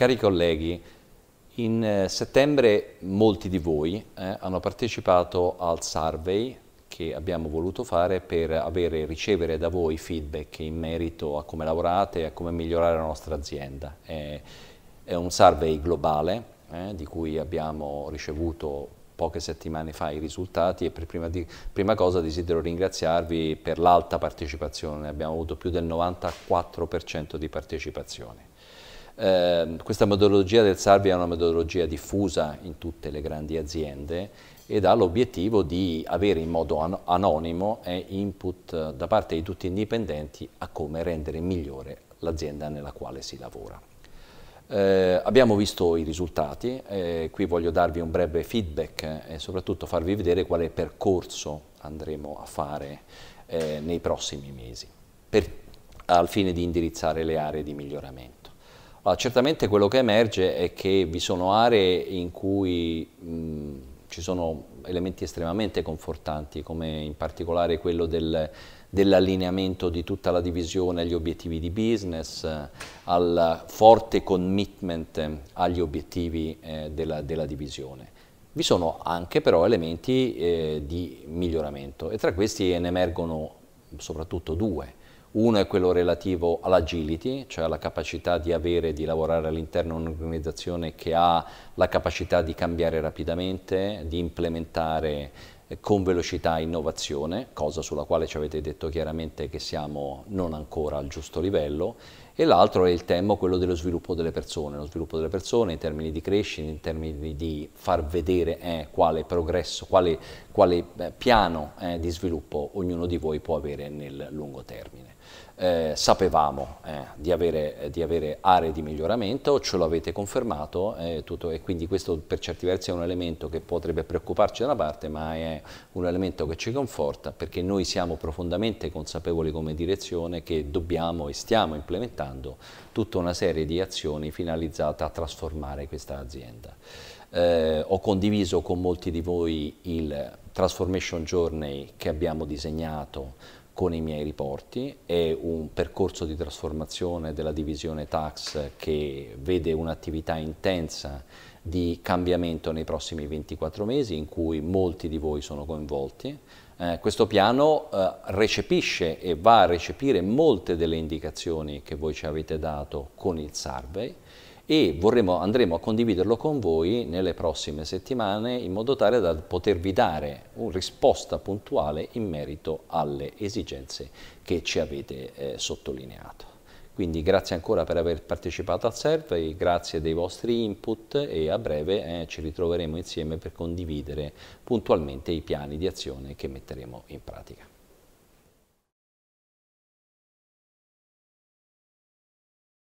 Cari colleghi, in eh, settembre molti di voi eh, hanno partecipato al survey che abbiamo voluto fare per avere, ricevere da voi feedback in merito a come lavorate e a come migliorare la nostra azienda. Eh, è un survey globale eh, di cui abbiamo ricevuto poche settimane fa i risultati e per prima, di, prima cosa desidero ringraziarvi per l'alta partecipazione, abbiamo avuto più del 94% di partecipazione. Ehm, questa metodologia del SARVI è una metodologia diffusa in tutte le grandi aziende ed ha l'obiettivo di avere in modo anonimo eh, input eh, da parte di tutti gli indipendenti a come rendere migliore l'azienda nella quale si lavora. Eh, abbiamo visto i risultati, eh, qui voglio darvi un breve feedback eh, e soprattutto farvi vedere quale percorso andremo a fare nei prossimi mesi per, al fine di indirizzare le aree di miglioramento. Allora, certamente quello che emerge è che vi sono aree in cui mh, ci sono elementi estremamente confortanti, come in particolare quello del, dell'allineamento di tutta la divisione agli obiettivi di business, al forte commitment agli obiettivi eh, della, della, divisione. Vi sono anche però elementi eh, di miglioramento e tra questi ne emergono soprattutto due. Uno è quello relativo all'agility, cioè alla capacità di avere, di lavorare all'interno di un'organizzazione che ha la capacità di cambiare rapidamente, di implementare eh, con velocità innovazione, cosa sulla quale ci avete detto chiaramente che siamo non ancora al giusto livello, e l'altro è il tema quello dello sviluppo delle persone, lo sviluppo delle persone in termini di crescita, in termini di far vedere eh, quale progresso, quale, quale eh, piano eh, di sviluppo ognuno di voi può avere nel lungo termine eh, sapevamo eh, di, avere, eh, di, avere, aree di miglioramento, ce lo avete confermato eh, tutto, e quindi questo per certi versi è un elemento che potrebbe preoccuparci da una parte, ma è un elemento che ci conforta perché noi siamo profondamente consapevoli come direzione che dobbiamo e stiamo implementando tutta una serie di azioni finalizzate a trasformare questa azienda. Eh, ho condiviso con molti di voi il Transformation Journey che abbiamo disegnato con i miei riporti, è un percorso di trasformazione della divisione tax che vede un'attività intensa di cambiamento nei prossimi 24 mesi in cui molti di voi sono coinvolti. Eh, questo piano eh, recepisce e va a recepire molte delle indicazioni che voi ci avete dato con il survey e vorremmo, andremo a condividerlo con voi nelle prossime settimane in modo tale da potervi dare una risposta puntuale in merito alle esigenze che ci avete eh, sottolineato. Quindi grazie ancora per aver partecipato al survey, grazie dei vostri input e a breve eh, ci ritroveremo insieme per condividere puntualmente i piani di azione che metteremo in pratica.